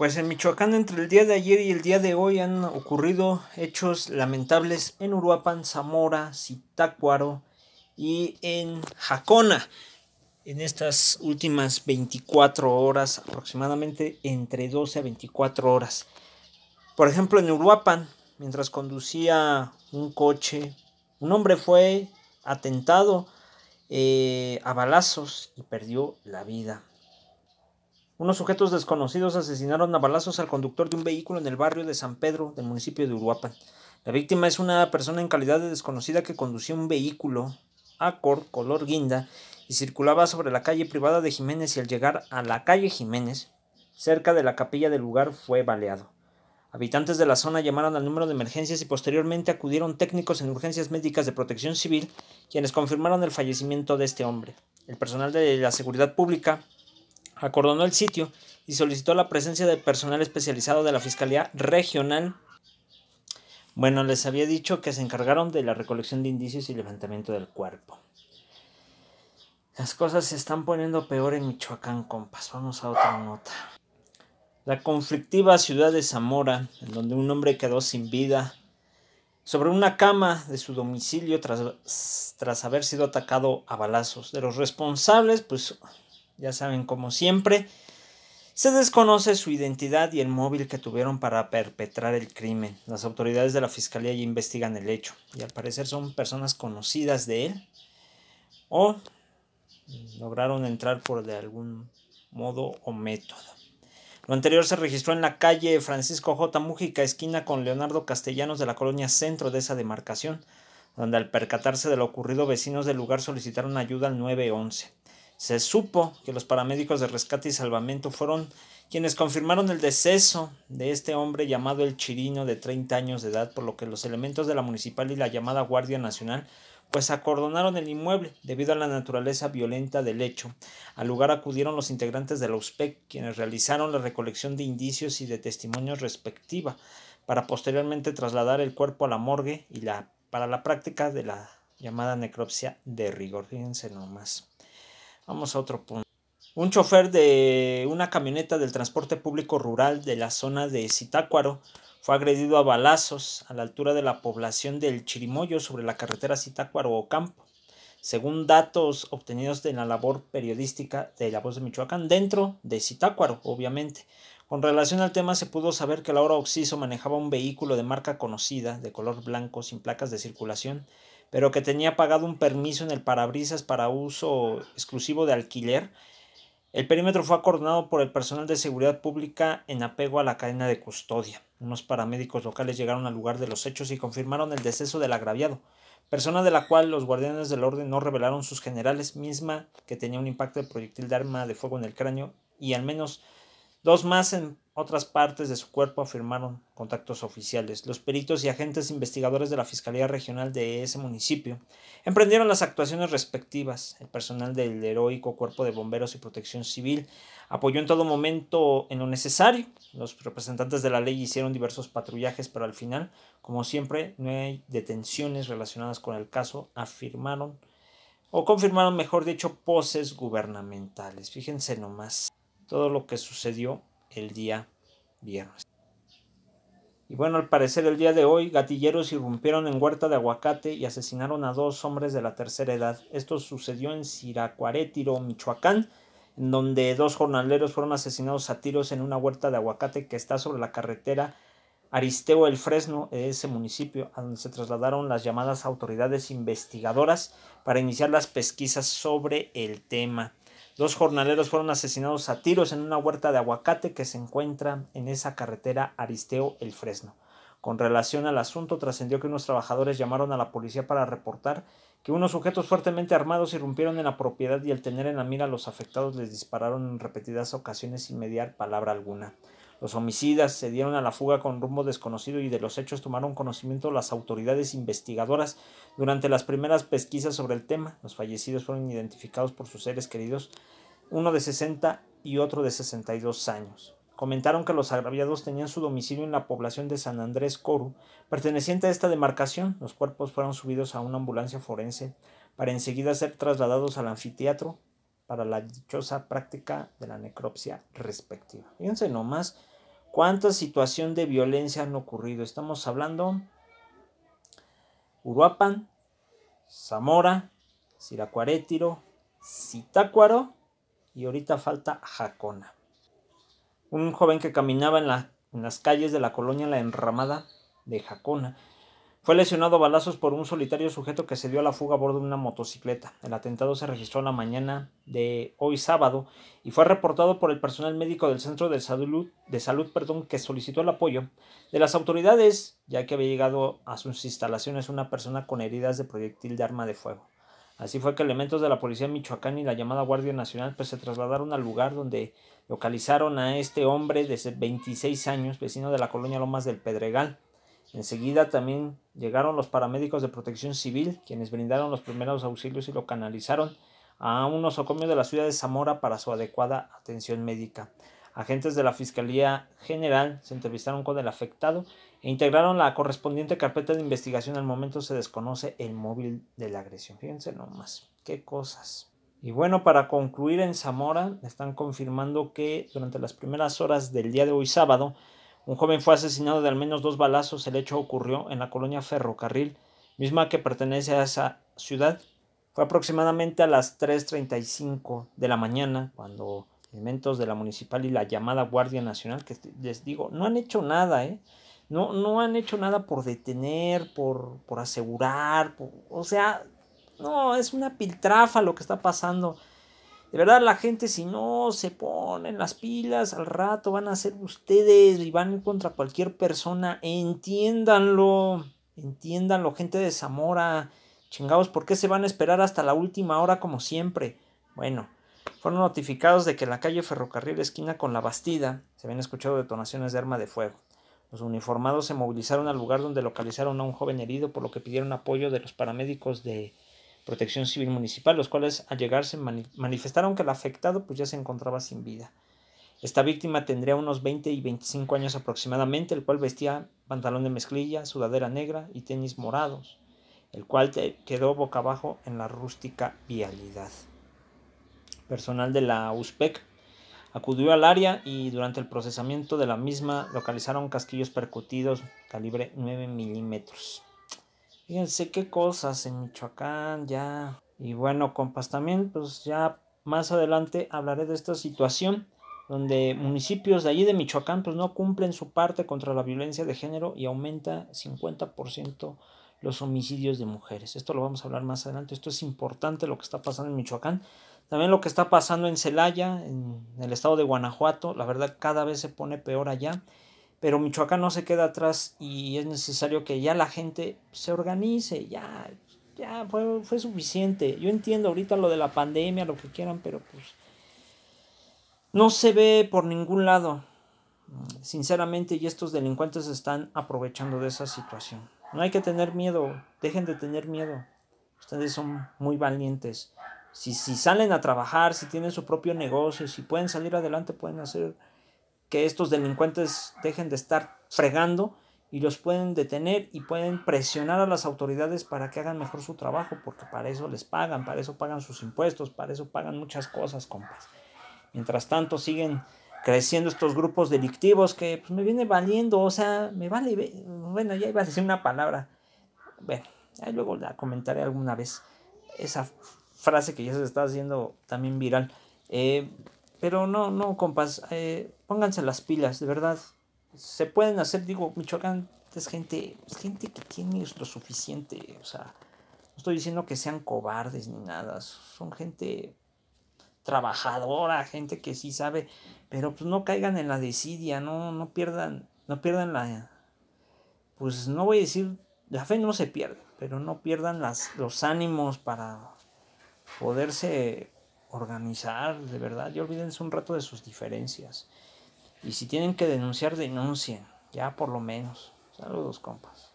Pues en Michoacán entre el día de ayer y el día de hoy han ocurrido hechos lamentables en Uruapan, Zamora, Zitácuaro y en Jacona. En estas últimas 24 horas, aproximadamente entre 12 a 24 horas. Por ejemplo, en Uruapan, mientras conducía un coche, un hombre fue atentado eh, a balazos y perdió la vida. Unos sujetos desconocidos asesinaron a balazos al conductor de un vehículo en el barrio de San Pedro del municipio de Uruapan. La víctima es una persona en calidad de desconocida que conducía un vehículo Accord color guinda y circulaba sobre la calle privada de Jiménez y al llegar a la calle Jiménez, cerca de la capilla del lugar, fue baleado. Habitantes de la zona llamaron al número de emergencias y posteriormente acudieron técnicos en urgencias médicas de protección civil, quienes confirmaron el fallecimiento de este hombre. El personal de la seguridad pública acordonó el sitio y solicitó la presencia de personal especializado de la Fiscalía Regional. Bueno, les había dicho que se encargaron de la recolección de indicios y levantamiento del cuerpo. Las cosas se están poniendo peor en Michoacán, compas. Vamos a otra nota. La conflictiva ciudad de Zamora, en donde un hombre quedó sin vida sobre una cama de su domicilio tras, tras haber sido atacado a balazos. De los responsables, pues ya saben, como siempre. Se desconoce su identidad y el móvil que tuvieron para perpetrar el crimen. Las autoridades de la fiscalía ya investigan el hecho y al parecer son personas conocidas de él o lograron entrar por de algún modo o método. Lo anterior se registró en la calle Francisco J. Mújica, esquina con Leonardo Castellanos de la colonia centro de esa demarcación, donde al percatarse de lo ocurrido vecinos del lugar solicitaron ayuda al 911. Se supo que los paramédicos de rescate y salvamento fueron quienes confirmaron el deceso de este hombre llamado el Chirino de 30 años de edad, por lo que los elementos de la municipal y la llamada Guardia Nacional pues acordonaron el inmueble debido a la naturaleza violenta del hecho. Al lugar acudieron los integrantes de la USPEC, quienes realizaron la recolección de indicios y de testimonios respectiva, para posteriormente trasladar el cuerpo a la morgue y la, para la práctica de la llamada necropsia de rigor. Fíjense nomás. Vamos a otro punto. Un chofer de una camioneta del transporte público rural de la zona de Zitácuaro fue agredido a balazos a la altura de la población del Chirimoyo sobre la carretera Zitácuaro-Ocampo, según datos obtenidos de la labor periodística de La Voz de Michoacán, dentro de Citácuaro, obviamente. Con relación al tema se pudo saber que Laura Oxiso manejaba un vehículo de marca conocida, de color blanco, sin placas de circulación, pero que tenía pagado un permiso en el parabrisas para uso exclusivo de alquiler. El perímetro fue acordonado por el personal de seguridad pública en apego a la cadena de custodia. Unos paramédicos locales llegaron al lugar de los hechos y confirmaron el deceso del agraviado, persona de la cual los guardianes del orden no revelaron sus generales, misma que tenía un impacto de proyectil de arma de fuego en el cráneo y al menos dos más en otras partes de su cuerpo afirmaron contactos oficiales. Los peritos y agentes investigadores de la Fiscalía Regional de ese municipio emprendieron las actuaciones respectivas. El personal del heroico Cuerpo de Bomberos y Protección Civil apoyó en todo momento en lo necesario. Los representantes de la ley hicieron diversos patrullajes, pero al final, como siempre, no hay detenciones relacionadas con el caso, afirmaron o confirmaron, mejor dicho, poses gubernamentales. Fíjense nomás todo lo que sucedió el día viernes. Y bueno, al parecer el día de hoy, gatilleros irrumpieron en huerta de aguacate y asesinaron a dos hombres de la tercera edad. Esto sucedió en tiro Michoacán, en donde dos jornaleros fueron asesinados a tiros en una huerta de aguacate que está sobre la carretera Aristeo El Fresno, de ese municipio, a donde se trasladaron las llamadas autoridades investigadoras para iniciar las pesquisas sobre el tema. Dos jornaleros fueron asesinados a tiros en una huerta de aguacate que se encuentra en esa carretera Aristeo El Fresno. Con relación al asunto, trascendió que unos trabajadores llamaron a la policía para reportar que unos sujetos fuertemente armados irrumpieron en la propiedad y al tener en la mira a los afectados les dispararon en repetidas ocasiones sin mediar palabra alguna. Los homicidas se dieron a la fuga con rumbo desconocido y de los hechos tomaron conocimiento las autoridades investigadoras durante las primeras pesquisas sobre el tema. Los fallecidos fueron identificados por sus seres queridos, uno de 60 y otro de 62 años. Comentaron que los agraviados tenían su domicilio en la población de San Andrés Coru, perteneciente a esta demarcación. Los cuerpos fueron subidos a una ambulancia forense para enseguida ser trasladados al anfiteatro para la dichosa práctica de la necropsia respectiva. Fíjense nomás, ¿Cuántas situaciones de violencia han ocurrido? Estamos hablando Uruapan, Zamora, Siracuarétiro, Zitácuaro y ahorita falta Jacona. Un joven que caminaba en, en las calles de la colonia La Enramada de Jacona fue lesionado a balazos por un solitario sujeto que se dio a la fuga a bordo de una motocicleta. El atentado se registró la mañana de hoy sábado y fue reportado por el personal médico del Centro de Salud, de salud perdón, que solicitó el apoyo de las autoridades, ya que había llegado a sus instalaciones una persona con heridas de proyectil de arma de fuego. Así fue que elementos de la policía michoacán y la llamada Guardia Nacional pues, se trasladaron al lugar donde localizaron a este hombre de 26 años, vecino de la colonia Lomas del Pedregal Enseguida también llegaron los paramédicos de protección civil, quienes brindaron los primeros auxilios y lo canalizaron a un nosocomio de la ciudad de Zamora para su adecuada atención médica. Agentes de la Fiscalía General se entrevistaron con el afectado e integraron la correspondiente carpeta de investigación. Al momento se desconoce el móvil de la agresión. Fíjense nomás, qué cosas. Y bueno, para concluir en Zamora, están confirmando que durante las primeras horas del día de hoy sábado, un joven fue asesinado de al menos dos balazos. El hecho ocurrió en la colonia Ferrocarril, misma que pertenece a esa ciudad. Fue aproximadamente a las 3.35 de la mañana cuando elementos de la municipal y la llamada Guardia Nacional, que les digo, no han hecho nada, ¿eh? No, no han hecho nada por detener, por, por asegurar, o sea, no, es una piltrafa lo que está pasando. De verdad, la gente, si no se ponen las pilas, al rato van a ser ustedes y van a contra cualquier persona. Entiéndanlo. Entiéndanlo, gente de Zamora. Chingados, ¿por qué se van a esperar hasta la última hora como siempre? Bueno, fueron notificados de que en la calle Ferrocarril esquina con la Bastida se habían escuchado detonaciones de arma de fuego. Los uniformados se movilizaron al lugar donde localizaron a un joven herido, por lo que pidieron apoyo de los paramédicos de Protección Civil Municipal, los cuales al llegarse manifestaron que el afectado pues, ya se encontraba sin vida. Esta víctima tendría unos 20 y 25 años aproximadamente, el cual vestía pantalón de mezclilla, sudadera negra y tenis morados, el cual quedó boca abajo en la rústica vialidad. Personal de la USPEC acudió al área y durante el procesamiento de la misma localizaron casquillos percutidos calibre 9 milímetros. Fíjense qué cosas en Michoacán ya. Y bueno, compas, también pues ya más adelante hablaré de esta situación donde municipios de allí de Michoacán pues no cumplen su parte contra la violencia de género y aumenta 50% los homicidios de mujeres. Esto lo vamos a hablar más adelante. Esto es importante lo que está pasando en Michoacán. También lo que está pasando en Celaya, en el estado de Guanajuato. La verdad cada vez se pone peor allá pero Michoacán no se queda atrás y es necesario que ya la gente se organice, ya, ya fue, suficiente. Yo entiendo ahorita lo de la pandemia, lo que quieran, pero pues no se ve por ningún lado, sinceramente, y estos delincuentes están aprovechando de esa situación. No hay que tener miedo, dejen de tener miedo. Ustedes son muy valientes. Si, si salen a trabajar, si tienen su propio negocio, si pueden salir adelante, pueden hacer que estos delincuentes dejen de estar fregando y los pueden detener y pueden presionar a las autoridades para que hagan mejor su trabajo, porque para eso les pagan, para eso pagan sus impuestos, para eso pagan muchas cosas, compas. Mientras tanto siguen creciendo estos grupos delictivos que pues, me viene valiendo, o sea, me vale, bueno, ya iba a decir una palabra, bueno, ahí luego la comentaré alguna vez, esa frase que ya se está haciendo también viral. Eh, pero no, no, compas, eh, pónganse las pilas, de verdad. Se pueden hacer, digo, Michoacán es gente, gente que tiene lo suficiente, o sea, no estoy diciendo que sean cobardes ni nada, son gente trabajadora, gente que sí sabe, pero pues no caigan en la desidia, no, no pierdan, no pierdan la, pues no voy a decir, la fe no se pierde, pero no pierdan las, los ánimos para poderse organizar, de verdad, y olvídense un rato de sus diferencias. Y si tienen que denunciar, denuncien, ya por lo menos. Saludos, compas.